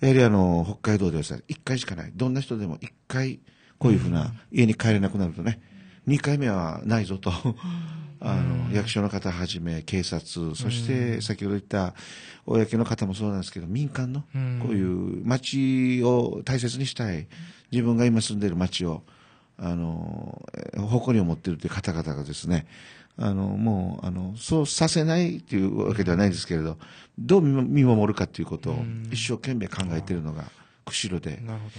やはりあの、北海道ではさ、1回しかない。どんな人でも1回、こういうふうな、家に帰れなくなるとね、2回目はないぞと。あの、役所の方はじめ、警察、そして先ほど言った公の方もそうなんですけど、民間の、こういう街を大切にしたい、自分が今住んでいる町を、あの、誇りを持っているという方々がですね、あの、もう、あの、そうさせないというわけではないですけれど、どう見守るかということを一生懸命考えているのが、釧路で。なるほど。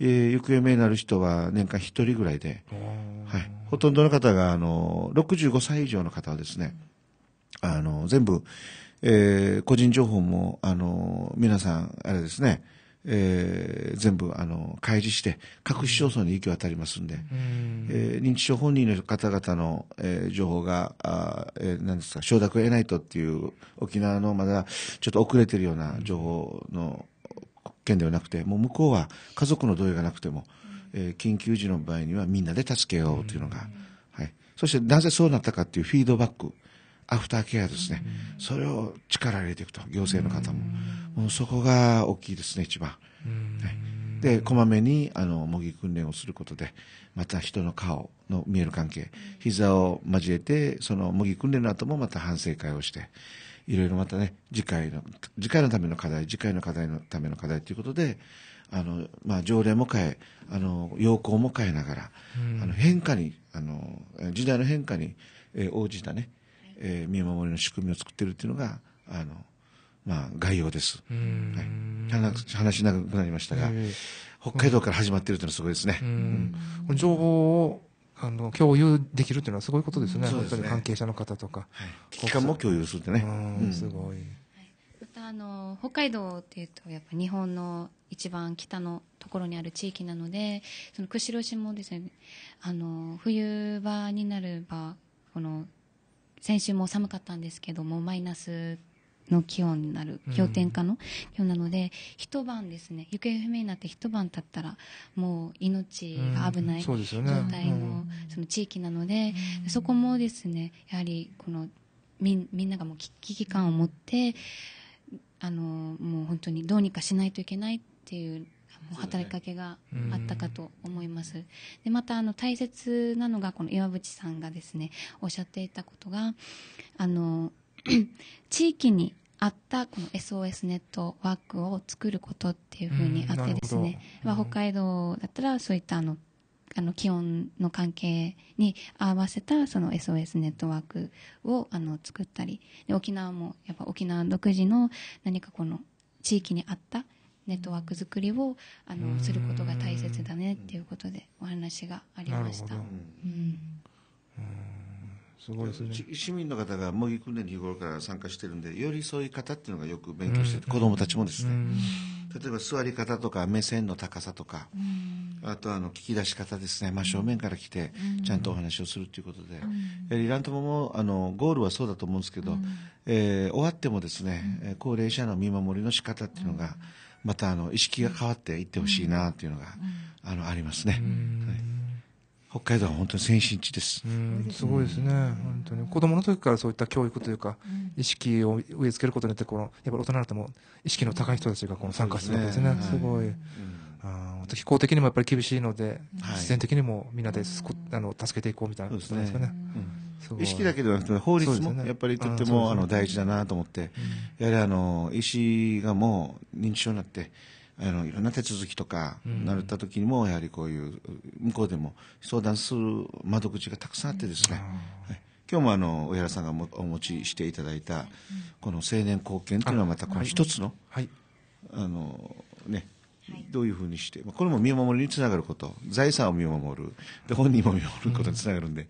えー、行方不明になる人は年間一人ぐらいで、はい。ほとんどの方が、あの、65歳以上の方はですね、あの、全部、えー、個人情報も、あの、皆さん、あれですね、えー、全部あの開示して各市町村に行き渡りますんで、うんえー、認知症本人の方々の、えー、情報があ、えー、なんですか承諾を得ないとっていう沖縄のまだちょっと遅れてるような情報の件ではなくてもう向こうは家族の同意がなくても、えー、緊急時の場合にはみんなで助けようというのが、はい、そしてなぜそうなったかっていうフィードバックアフターケアですね、それを力を入れていくと行政の方も。そこが大きいですね一番、はい、でこまめにあの模擬訓練をすることでまた人の顔の見える関係膝を交えてその模擬訓練の後もまた反省会をしていろいろまたね次回の次回のための課題次回の課題のための課題ということであの、まあ、条例も変えあの要項も変えながら、あの変化にあの時代の変化に、え応じたね、えー、見守りの仕組みを作ってるっていうのがあのまあ、概要です。はい、話しなくなりましたが、北海道から始まっているというのはすごいですね。うん、情報をあの共有できるというのはすごいことですね、すね関係者の方とか。はい、危機感も共有するってね。うん、すごい、はい、またあの北海道っていうとやっぱ日本の一番北のところにある地域なのでその釧路市もですねあの冬場になればこの先週も寒かったんですけどもマイナスの気温になる、氷点下の気温なので、一晩ですね、行方不明になって一晩経ったら、もう命が危ない状態のその地域なので、そこもですね、やはりこのみみんながもう危機感を持って、あのもう本当にどうにかしないといけないっていう働きかけがあったかと思います。ね、でまたあの大切なのがこの岩渕さんがですねおっしゃっていたことがあの 地域に合ったこの SOS ネットワークを作ることっていうふうにあってですね、ま北海道だったらそういったあのあの気温の関係に合わせたその SOS ネットワークをあの作ったり沖縄もやっぱ沖縄独自の何かこの地域に合ったネットワーク作りをあのすることが大切だねっていうことでお話がありました。うんすごいですね市民の方が模擬訓練日頃から参加してるんでよりそういう方っていうのがよく勉強してて、うん、子どもたちもですね、うん、例えば座り方とか目線の高さとか、うん、あとあの聞き出し方ですね真正面から来てちゃんとお話をするということで、やはりなんともあのゴールはそうだと思うんですけど、えー、終わってもですね、高齢者の見守りの仕方っていうのが、またあの意識が変わっていってほしいなというのが、あのありますね。はい北海道は本当に先進地です。すごいですね、本当に子供の時からそういった教育というか、意識を植え付けることによってこのやっぱり大人になっても意識の高い人たちがこの参加するわけですね。すごい。うんあ気候的にもやっぱり厳しいので、自然的にもみんなですこあの助けていこうみたいなことですかね。意識だけではなくて法律もやっぱりとっても、あの大事だなと思って、やはりあの医師がもう認知症になってあのいろんな手続きとかなった時にも、やはりこういう向こうでも相談する窓口がたくさんあってですね、はい、今日もあの小原さんがもお持ちしていただいたこの青年貢献というのはまたこの一つの,、はいあのね、どういうふうにして、これも見守りにつながること財産を見守るで本人も見守ることにつながるんで。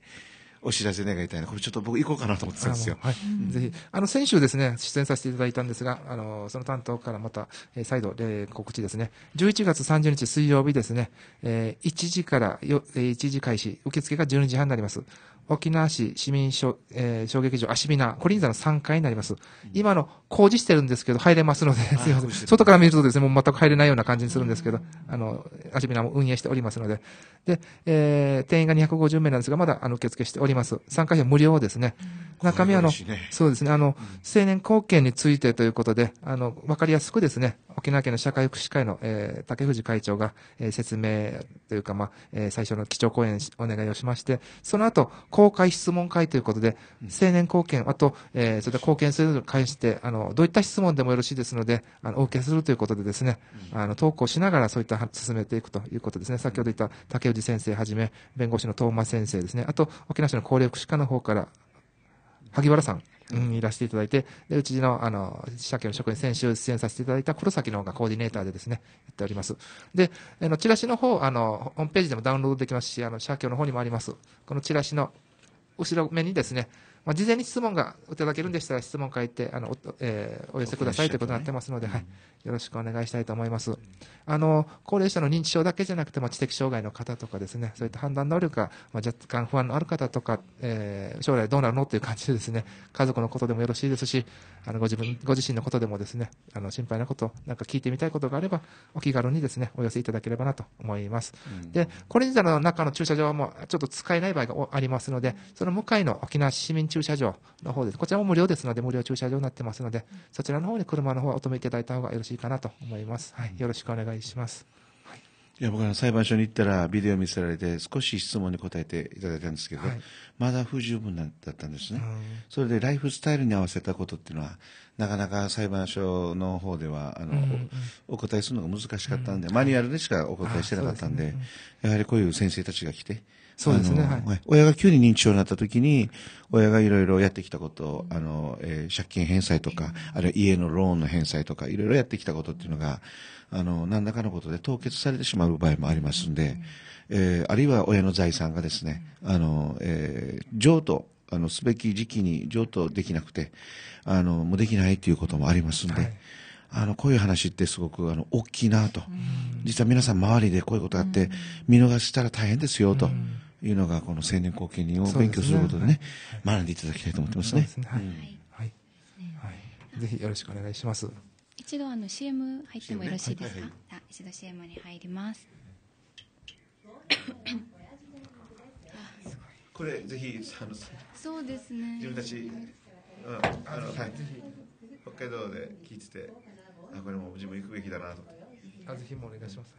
お知らせ願いたいな、これちょっと僕行こうかなと思ってたんですよ。はい、ぜひ、あの、先週ですね、出演させていただいたんですが、あの、その担当からまた、えー、再度、えー、告知ですね、11月30日水曜日ですね、えー、1時からよ、えー、1時開始、受付が12時半になります。沖縄市市民小、えー、小劇場、あ、市な、コリンザの3階になります。今の工事してるんですけど、入れますので、すいません。外から見るとですね、もう全く入れないような感じにするんですけど、あの、あ市なも運営しておりますので。で、えー、定員が250名なんですが、まだ、あの、受付しております。参加費は無料ですね。中身は、あの、ね、そうですね、あの、青年貢献についてということで、あの、わかりやすくですね、沖縄県の社会福祉会の、えー、竹藤会長が、えー、説明というか、まあ、えー、最初の基調講演お願いをしまして、その後、公開質問会ということで、青年貢献、あと、えー、それで貢献するのに関して、あの、どういった質問でもよろしいですので、あの、お受けするということでですね、あの、投稿しながらそういった進めていくということですね。先ほど言った竹内先生はじめ、弁護士の東間先生ですね、あと、沖縄市の高齢福祉課の方から、萩原さん、うん、いらしていただいて、で、うちの、あの、社協の職員、先週出演させていただいた黒崎の方がコーディネーターでですね、やっております。で、あの、チラシの方、あの、ホームページでもダウンロードできますし、あの、社協の方にもあります。このチラシの後ろ目にですね、まあ、事前に質問がいただけるんでしたら、質問書いて、あのお,、えー、お寄せくださいということになってますので、はい、よろしくお願いしたいと思います。あの、高齢者の認知症だけじゃなくて、まあ、知的障害の方とかですね、そういった判断能力が、まあ、若干不安のある方とか、えー、将来どうなるのっていう感じでですね、家族のことでもよろしいですし、あの、ご自分、ご自身のことでもですね、あの、心配なこと、なんか聞いてみたいことがあれば、お気軽にですね、お寄せいただければなと思います。うん、で、これ自体の中の駐車場はもう、ちょっと使えない場合がありますので、その向かいの沖縄市民駐車場の方です。こちらも無料ですので、無料駐車場になってますので、そちらの方に車の方はお止めいただいた方がよろしいしいかなと思います。はい、よろしくお願いします。い、や僕は裁判所に行ったらビデオ見せられて少し質問に答えていただいたんですけど、はい、まだ不十分だったんですね、それでライフスタイルに合わせたことっていうのはなかなか裁判所の方ではあの、うんうん、お答えするのが難しかったんで、うん、マニュアルでしかお答えしてなかったんででね、やはりこういう先生たちが来て、そうですね、はい、親が急に認知症になった時に、親がいろいろやってきたこと、あの、えー、借金返済とか、あるいは家のローンの返済とか、いろいろやってきたことっていうのが、あの、何らかのことで凍結されてしまう場合もありますんで、えー、あるいは親の財産がですね、あの、えー、譲渡、あの、すべき時期に譲渡できなくて、あの、もうできないということもありますんで、はいあの、こういう話ってすごく、あの、大きいなと。実は皆さん周りでこういうことあって、見逃したら大変ですよと。いうのが、この青年後見人を勉強することでね、学んでいただきたいと思ってますね。はいぜひよろしくお願いします。一度あの CM 入ってもよろしいですか、ねはい、一度 CM に入ります。これぜひあのそうですね自分たち、うん、あのはい北海道で聞いててあこれも自分行くべきだなとあぜひもお願いします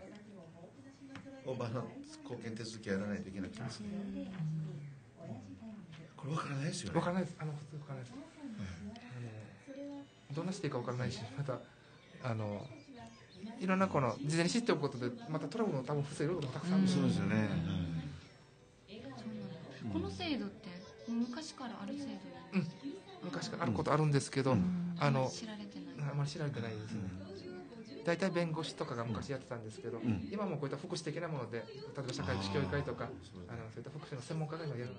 オーバー貢献手続きやらないといけなくてですねこれからないですよねからないですあの普通からないです、うん、どんなしていいか分からないしまたあのいろんなこの事前に知っておくことでまたトラブルも多分防ぐこともたくさんある、ん、そうですよね、この制度って昔からある制度うん昔からあることあるんですけど、あのあまり知られてないですね、大体弁護士とかが昔やってたんですけど、今もこういった福祉的なもので例えば社会福祉協議会とかそういった福祉の専門家が今やる。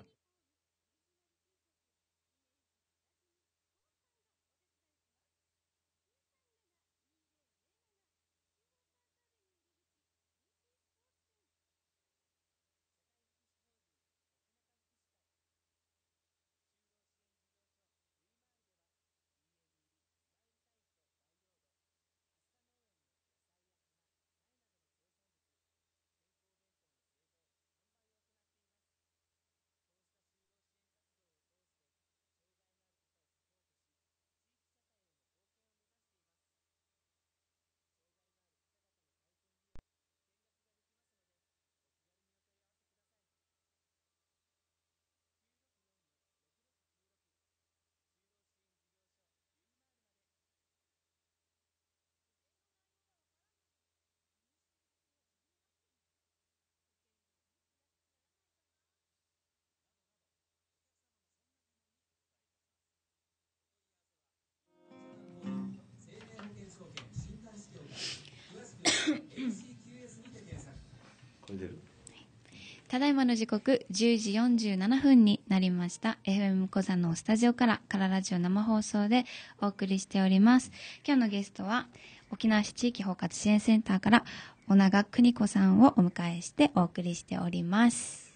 ただいまの時刻10時47分になりました FM 小座のスタジオからからラジオ生放送でお送りしております今日のゲストは沖縄市地域包括支援センターから小長邦子さんをお迎えしてお送りしております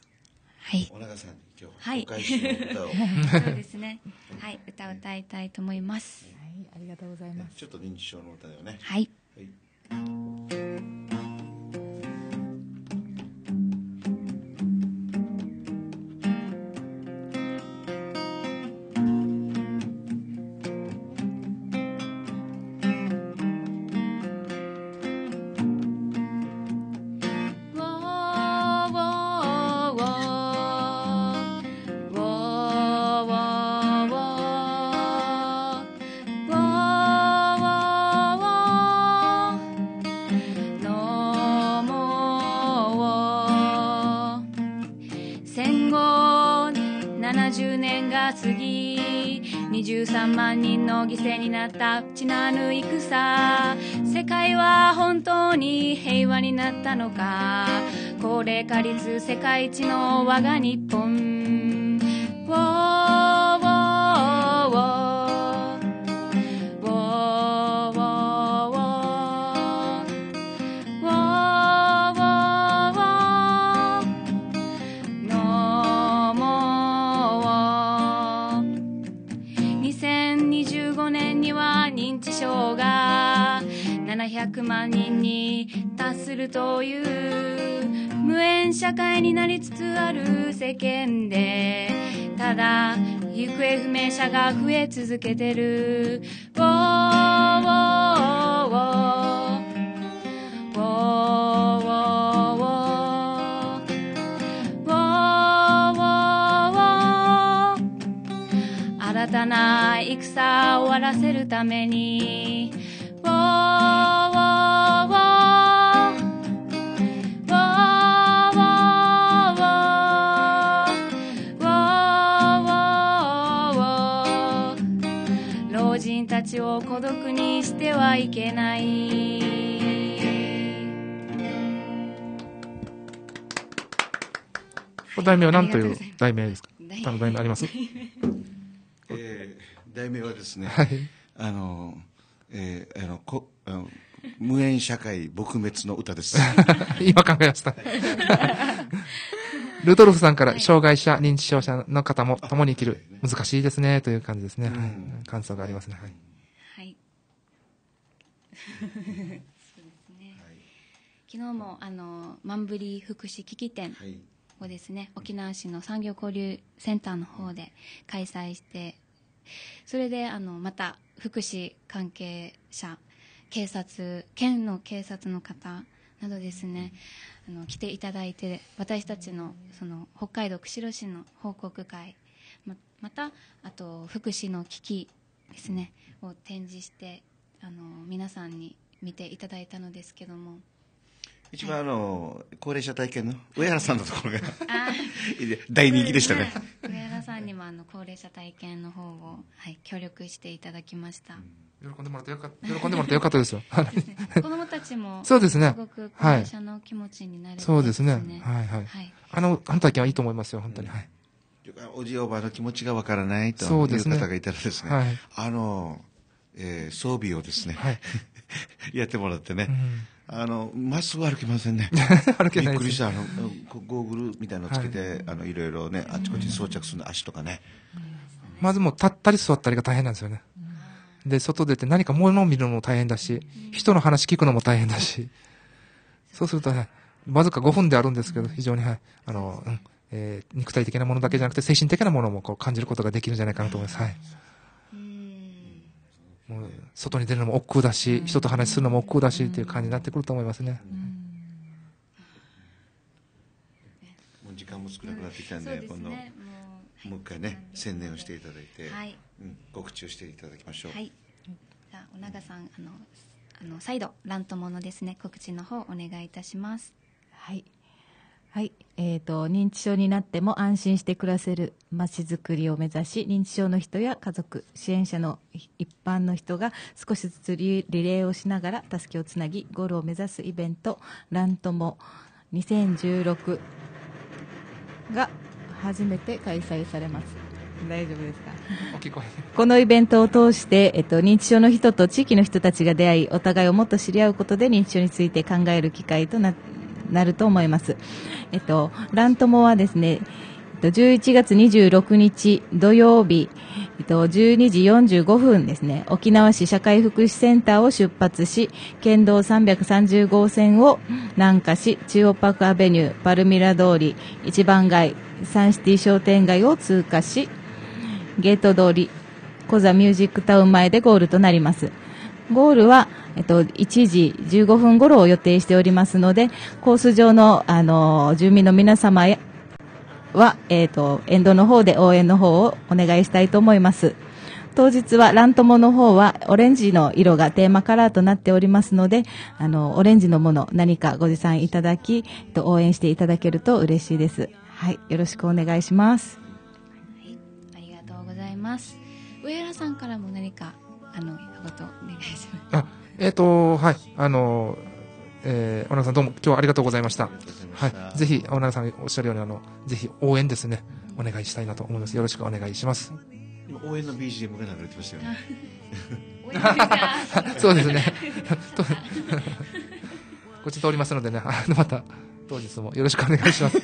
はい小長さんに今日はい、そうですねはい歌を歌いたいと思います、はい、ありがとうございますちょっと認知症の歌だよねはい、はいった血なぬ戦世界は本当に平和になったのか高齢化率世界一の我が日万人に達するという無縁社会になりつつある世間でただ行方不明者が増え続けてる「ウォーウォーウォー」新たな戦を終わらせるために「ウォーしてはいけないお題名は何という題名ですかあの題名あります、えー、題名はですね、はい、あの、えー、あのこあの無縁社会撲滅の歌です。今考えました。ルトルフさんから、障害者、認知症者の方も共に生きる、難しいですね、という感じですね。はい、感想がありますね。はいそうですね、はい、昨日もあのマンブリ福祉危機展をですね、はい、沖縄市の産業交流センターの方で開催してそれであのまた福祉関係者警察県の警察の方などですね、あの来ていただいて私たちのその北海道釧路市の報告会ままたあと福祉の危機ですねを展示してあの皆さんに見ていただいたのですけども一番、あの高齢者体験の上原さんのところが大人気でしたね、ね、上原さんにもあの高齢者体験の方を、はい、協力していただきました、うん、喜んでもらってよかった喜んでもらってよかったですよ 子供たちもそうですねすごく高齢者の気持ちになれる、そうですねはいはい、あのあの体験はいいと思いますよ本当に、おじおばの気持ちがわからないという方がいたらですね、あのえー、装備をですね、はい、やってもらってね、うん、あのまっすぐ歩きませんね 歩けない、びっくりしたあのゴーグルみたいなのつけて、はい、あのいろいろねあちこち装着するの、うん、足とかね、まずもう立ったり座ったりが大変なんですよね、で外出て何か物を見るのも大変だし人の話聞くのも大変だしそうすると、ね、わずか5分であるんですけど非常にはいあの、うんえー、肉体的なものだけじゃなくて精神的なものもこう感じることができるんじゃないかなと思います、はいもう外に出るのも億劫だし、人と話するのも億劫だしっていう感じになってくると思いますね。もう時間も少なくなってきたんで、今度、もう一回ね、宣伝をしていただいて、はいうん、告知をしていただきましょう。はい、じゃお長さん、あの、あの再度、乱とものですね、告知の方お願いいたします。はい。はい、えーと、認知症になっても安心して暮らせるまちづくりを目指し認知症の人や家族支援者の一般の人が少しずつリレーをしながら助けをつなぎゴールを目指すイベント「ランとも2016」が初めて開催されます。大丈夫ですかこのイベントを通して、えっと、認知症の人と地域の人たちが出会いお互いをもっと知り合うことで認知症について考える機会とななると思います、えっと、ラントモはですね、11月26日土曜日、えっと、12時45分ですね、沖縄市社会福祉センターを出発し、県道330号線を南下し、中央パークアベニュー、パルミラ通り、一番街、サンシティ商店街を通過し、ゲート通り、コザミュージックタウン前でゴールとなります。ゴールは、えっと、1時15分頃を予定しておりますので、コース上の、あの、住民の皆様は、えっと、沿道の方で応援の方をお願いしたいと思います。当日はラントモの方はオレンジの色がテーマカラーとなっておりますので、あの、オレンジのもの何かご持参いただき、えっと、応援していただけると嬉しいです。はい、よろしくお願いします。はい、ありがとうございます。上原さんからも何か、あの、言お願いします。あ、えっ、ー、と、はい、あの、えー、小ナさんどうも今日はありがとうございました。いしたはい。ぜひ、小ナさんおっしゃるように、あの、ぜひ応援ですね、お願いしたいなと思います。よろしくお願いします。今、応援の BGM が流れてましたよね。そうですね。こっち通りますのでね、あの、また、当日もよろしくお願いします。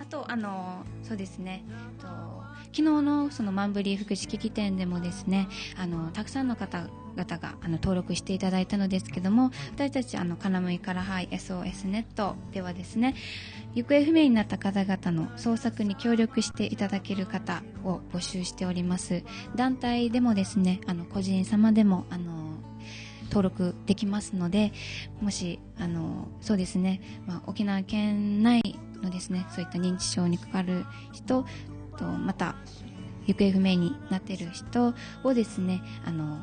あと、あの、そうですね、えっと、昨日のそのマンブリー福祉機店でもですねあのたくさんの方々があの登録していただいたのですけども私たちあの金ナからはい SOS ネットではですね行方不明になった方々の捜索に協力していただける方を募集しております団体でもですねあの個人様でもあの登録できますのでもしあのそうですね、まあ、沖縄県内のですねそういった認知症にかかる人とまた行方不明になっている人をですねあの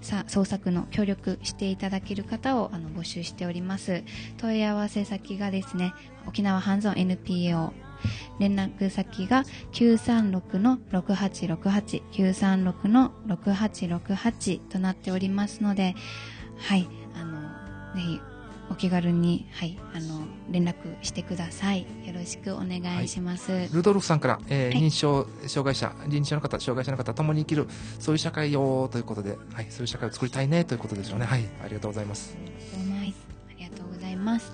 さ捜索の協力していただける方をあの募集しております問い合わせ先がですね沖縄ハンズオン NPO 連絡先が936-6868 936-6868となっておりますのではいあのぜひお気軽に、はい、あの連絡してください。よろしくお願いします。はい、ルドルフさんから、えー、認証障害者、認知症の方、障害者の方、共に生きるそういう社会をということで、はい、そういう社会を作りたいねということでしょうね。はい、ありがとうございます。はい、ありがとうございます。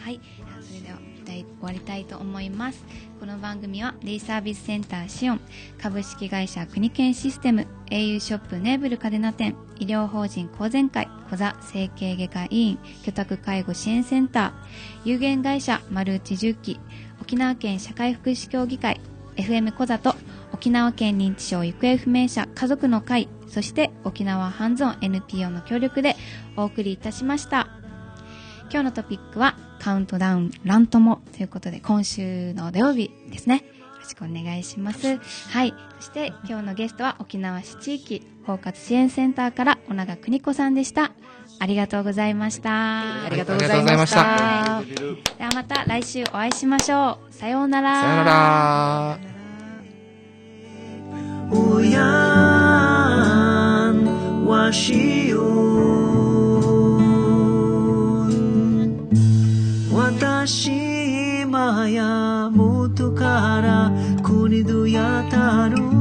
はい、それでは。たい終わりたいと思いますこの番組はデイサービスセンターシオン株式会社国研システム au ショップネーブルカデナ店医療法人公全会小座整形外科医院居宅介護支援センター有限会社マルーチ重機沖縄県社会福祉協議会 FM 小座と沖縄県認知症行方不明者家族の会そして沖縄ハンズオン NPO の協力でお送りいたしました今日のトピックはカウントダウンラントモということで今週の土曜日ですねよろしくお願いしますはいそして今日のゲストは沖縄市地域包括支援センターから小長邦子さんでしたありがとうございました、ありがとうございました、はい、ではまた来週お会いしましょうさようならさようなら我要，我需私今や元から国土やたる